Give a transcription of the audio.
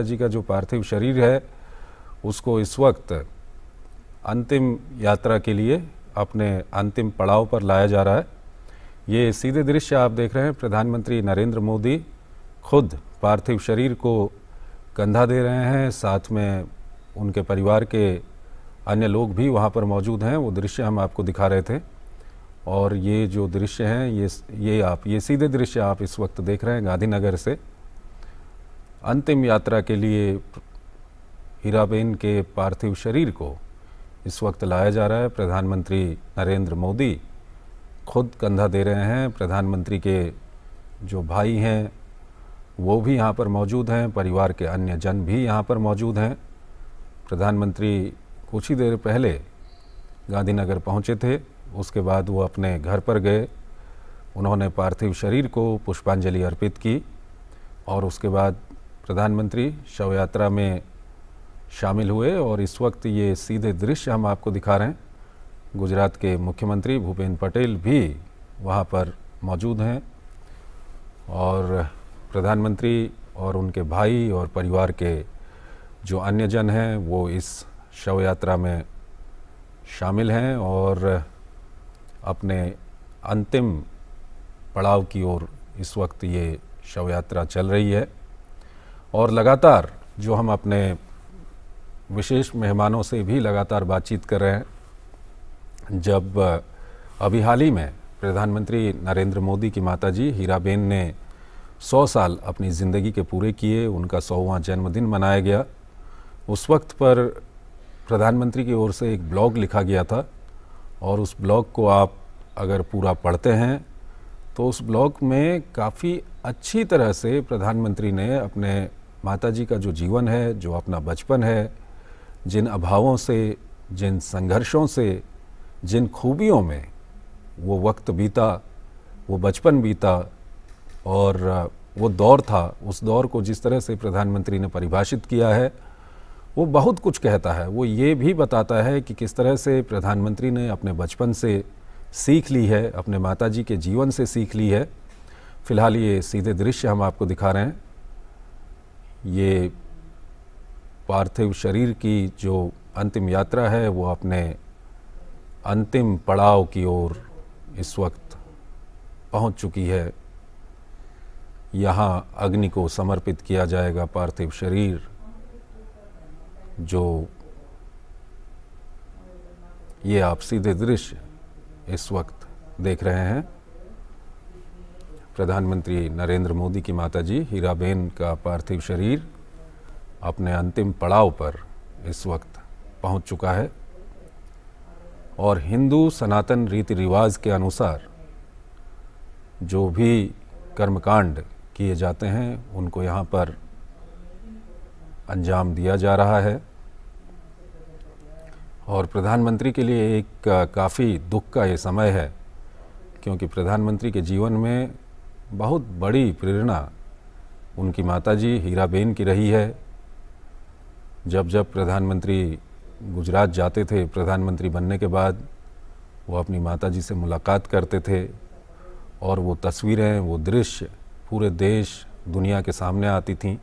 जी का जो पार्थिव शरीर है उसको इस वक्त अंतिम यात्रा के लिए अपने अंतिम पड़ाव पर लाया जा रहा है ये सीधे दृश्य आप देख रहे हैं प्रधानमंत्री नरेंद्र मोदी खुद पार्थिव शरीर को कंधा दे रहे हैं साथ में उनके परिवार के अन्य लोग भी वहाँ पर मौजूद हैं वो दृश्य हम आपको दिखा रहे थे और ये जो दृश्य हैं ये ये आप ये सीधे दृश्य आप इस वक्त देख रहे हैं गांधीनगर से अंतिम यात्रा के लिए हीराबेन के पार्थिव शरीर को इस वक्त लाया जा रहा है प्रधानमंत्री नरेंद्र मोदी खुद कंधा दे रहे हैं प्रधानमंत्री के जो भाई हैं वो भी यहाँ पर मौजूद हैं परिवार के अन्य जन भी यहाँ पर मौजूद हैं प्रधानमंत्री कुछ ही देर पहले गांधीनगर पहुँचे थे उसके बाद वो अपने घर पर गए उन्होंने पार्थिव शरीर को पुष्पांजलि अर्पित की और उसके बाद प्रधानमंत्री शव यात्रा में शामिल हुए और इस वक्त ये सीधे दृश्य हम आपको दिखा रहे हैं गुजरात के मुख्यमंत्री भूपेंद्र पटेल भी वहाँ पर मौजूद हैं और प्रधानमंत्री और उनके भाई और परिवार के जो अन्य जन हैं वो इस शव यात्रा में शामिल हैं और अपने अंतिम पड़ाव की ओर इस वक्त ये शव यात्रा चल रही है और लगातार जो हम अपने विशेष मेहमानों से भी लगातार बातचीत कर रहे हैं जब अभी हाल ही में प्रधानमंत्री नरेंद्र मोदी की माताजी हीराबेन ने सौ साल अपनी ज़िंदगी के पूरे किए उनका सौवा जन्मदिन मनाया गया उस वक्त पर प्रधानमंत्री की ओर से एक ब्लॉग लिखा गया था और उस ब्लॉग को आप अगर पूरा पढ़ते हैं तो उस ब्लॉग में काफ़ी अच्छी तरह से प्रधानमंत्री ने अपने माता जी का जो जीवन है जो अपना बचपन है जिन अभावों से जिन संघर्षों से जिन खूबियों में वो वक्त बीता वो बचपन बीता और वो दौर था उस दौर को जिस तरह से प्रधानमंत्री ने परिभाषित किया है वो बहुत कुछ कहता है वो ये भी बताता है कि किस तरह से प्रधानमंत्री ने अपने बचपन से सीख ली है अपने माताजी के जीवन से सीख ली है फिलहाल ये सीधे दृश्य हम आपको दिखा रहे हैं ये पार्थिव शरीर की जो अंतिम यात्रा है वो अपने अंतिम पड़ाव की ओर इस वक्त पहुंच चुकी है यहाँ अग्नि को समर्पित किया जाएगा पार्थिव शरीर जो ये आप सीधे दृश्य इस वक्त देख रहे हैं प्रधानमंत्री नरेंद्र मोदी की माताजी हीराबेन का पार्थिव शरीर अपने अंतिम पड़ाव पर इस वक्त पहुंच चुका है और हिंदू सनातन रीति रिवाज के अनुसार जो भी कर्मकांड किए जाते हैं उनको यहाँ पर अंजाम दिया जा रहा है और प्रधानमंत्री के लिए एक काफ़ी दुख का ये समय है क्योंकि प्रधानमंत्री के जीवन में बहुत बड़ी प्रेरणा उनकी माताजी हीराबेन की रही है जब जब प्रधानमंत्री गुजरात जाते थे प्रधानमंत्री बनने के बाद वो अपनी माताजी से मुलाकात करते थे और वो तस्वीरें वो दृश्य पूरे देश दुनिया के सामने आती थीं